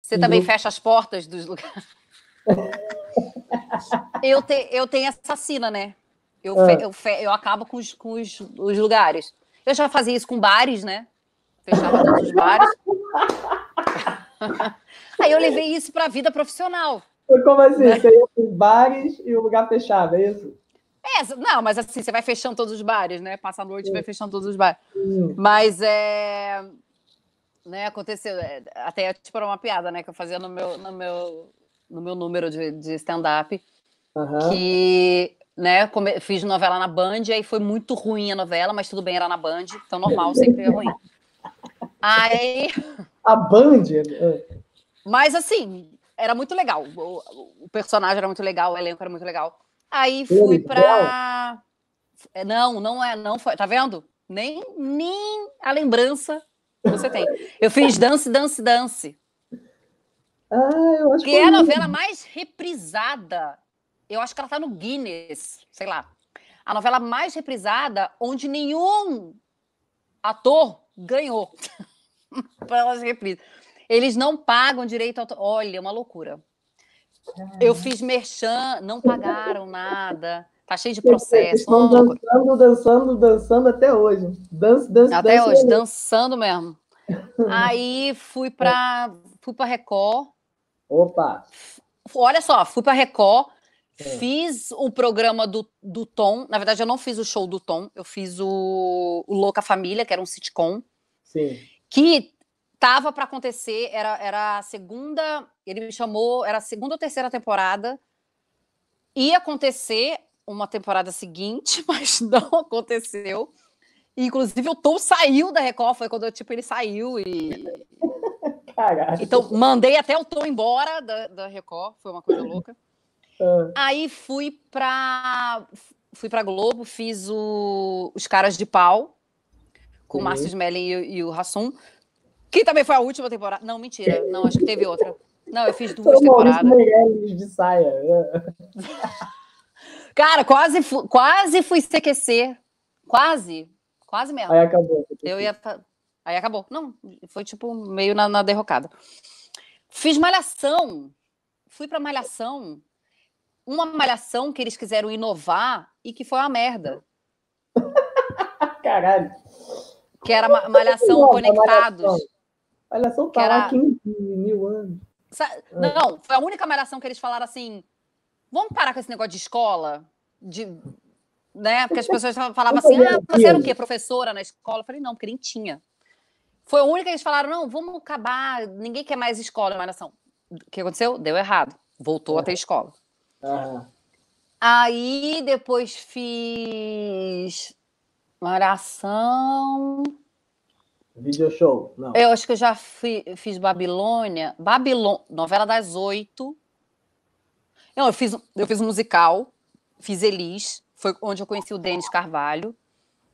Você também uhum. fecha as portas dos lugares. eu, te, eu tenho essa sina, né? Eu, fe, ah. eu, fe, eu acabo com, os, com os, os lugares. Eu já fazia isso com bares, né? Fechava todos os bares. Aí eu levei isso para a vida profissional. Como assim? Né? Você ia com bares e o lugar fechava, é isso? É, não, mas assim, você vai fechando todos os bares, né? Passa a noite e vai fechando todos os bares. Hum. Mas é. Né, aconteceu, é, até é, tipo, era uma piada, né, que eu fazia no meu, no meu, no meu número de, de stand-up, uhum. que, né, fiz novela na Band, aí foi muito ruim a novela, mas tudo bem, era na Band, então normal, sempre é ruim. Aí... A Band? Ah. Mas, assim, era muito legal, o, o personagem era muito legal, o elenco era muito legal. Aí fui pra... É, não, não é, não foi, tá vendo? Nem, nem a lembrança você tem. Eu fiz Dance, Dance, Dance. Ah, eu acho que é a novela mais reprisada. Eu acho que ela tá no Guinness, sei lá. A novela mais reprisada onde nenhum ator ganhou pelas reprisas. Eles não pagam direito ao. Olha, é uma loucura. Eu fiz merchan, não pagaram nada. Tá cheio de processo. Estão dançando, dançando, dançando até hoje. Dança, dança, até dança hoje, mesmo. dançando mesmo. Aí fui para fui para Record. Opa! Olha só, fui para Record, é. fiz o programa do, do Tom. Na verdade, eu não fiz o show do Tom, eu fiz o, o Louca Família, que era um sitcom. Sim. Que tava para acontecer, era, era a segunda, ele me chamou, era a segunda ou terceira temporada. Ia acontecer, uma temporada seguinte, mas não aconteceu. E, inclusive, o Tom saiu da Record, foi quando tipo, ele saiu e. Caraca. Então, mandei até o Tom embora da, da Record, foi uma coisa louca. Ah. Aí fui pra, fui pra Globo, fiz o, Os Caras de Pau, com uhum. o Márcio Smelling e, e o Rassum, que também foi a última temporada. Não, mentira, não, acho que teve outra. Não, eu fiz duas Sou temporadas. de saia. Cara, quase, quase fui CQC. Quase. Quase mesmo. Aí acabou. Eu ia. Aí acabou. Não, foi tipo meio na, na derrocada. Fiz malhação. Fui pra malhação. Uma malhação que eles quiseram inovar e que foi uma merda. Caralho. Que era ma malhação Nossa, conectados. Malhação, malhação tá que era... 15 mil anos. Não, foi a única malhação que eles falaram assim: Vamos parar com esse negócio de escola? De, né? Porque as pessoas falavam então, assim: ah, você era o quê? Professora na escola? Eu falei, não, porque nem tinha. Foi a única que eles falaram: não, vamos acabar, ninguém quer mais escola, oração. Assim, o que aconteceu? Deu errado. Voltou é. a ter é. escola. Uhum. Aí depois fiz oração. Video show, não. Eu acho que eu já fi, fiz Babilônia. Babilônia, novela das oito. Não, eu fiz, eu fiz um musical, fiz Elis, foi onde eu conheci o Denis Carvalho.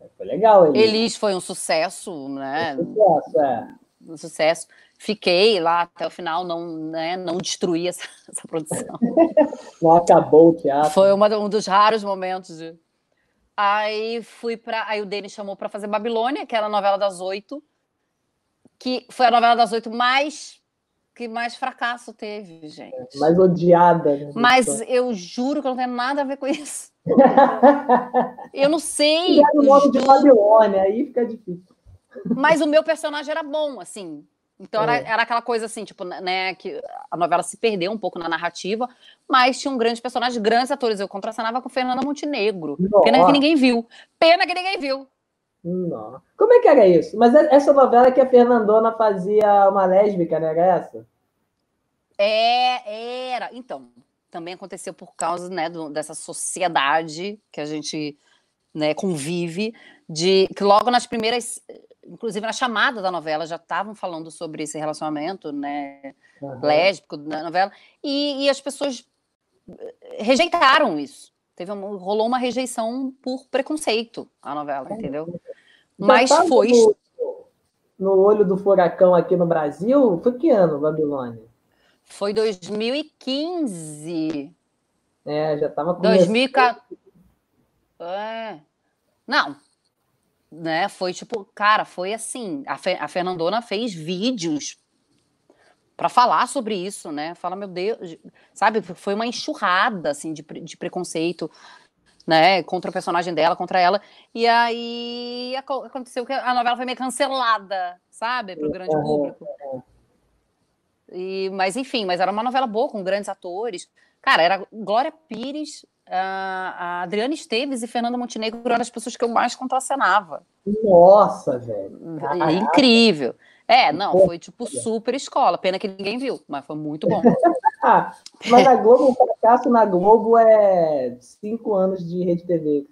É, foi legal, Elis. Elis foi um sucesso, né? Um sucesso, é. Um sucesso. Fiquei lá até o final, não, né, não destruí essa, essa produção. não acabou o teatro. Foi uma, um dos raros momentos de... Aí fui para, aí o Denis chamou para fazer Babilônia, que era é a novela das oito, que foi a novela das oito mais que mais fracasso teve, gente. Mais odiada. Né, Mas eu juro que não tem nada a ver com isso. eu não sei. E o nome de Babilônia, aí fica difícil. Mas o meu personagem era bom, assim. Então é. era, era aquela coisa assim, tipo, né, né, que a novela se perdeu um pouco na narrativa, mas tinha um grande personagem, grandes atores. Eu contracenava com Fernanda Montenegro. Nossa. Pena que ninguém viu. Pena que ninguém viu. Não. Hum, Como é que era isso? Mas é, essa novela que a Fernandona fazia uma lésbica, não né? era essa? É, era. Então, também aconteceu por causa né, do, dessa sociedade que a gente né, convive, de que logo nas primeiras, inclusive na chamada da novela, já estavam falando sobre esse relacionamento né, uhum. lésbico da novela, e, e, as pessoas eh, rejeitaram isso. Teve uma, rolou uma rejeição por preconceito à novela, entendeu? Mas tá foi. No, no, olho do furacão aqui no Brasil, foi que ano, Babilônia? Foi 2015. É, já estava com. 2014. É. Não. Né? Foi tipo, cara, foi assim. A, Fe... a Fernandona fez vídeos para falar sobre isso, né? Fala, meu Deus, sabe? Foi uma enxurrada assim de, pre... de preconceito né, contra o personagem dela, contra ela. E aí aconteceu que a novela foi meio cancelada, sabe, para o grande público. E, mas enfim, mas era uma novela boa com grandes atores. Cara, era Glória Pires, a Adriana Esteves e Fernanda Montenegro eram as pessoas que eu mais contracenava. Nossa, velho. É incrível. É, não, é. foi tipo super escola. Pena que ninguém viu, mas foi muito bom. mas na Globo, o um fracasso na Globo é cinco anos de rede TV.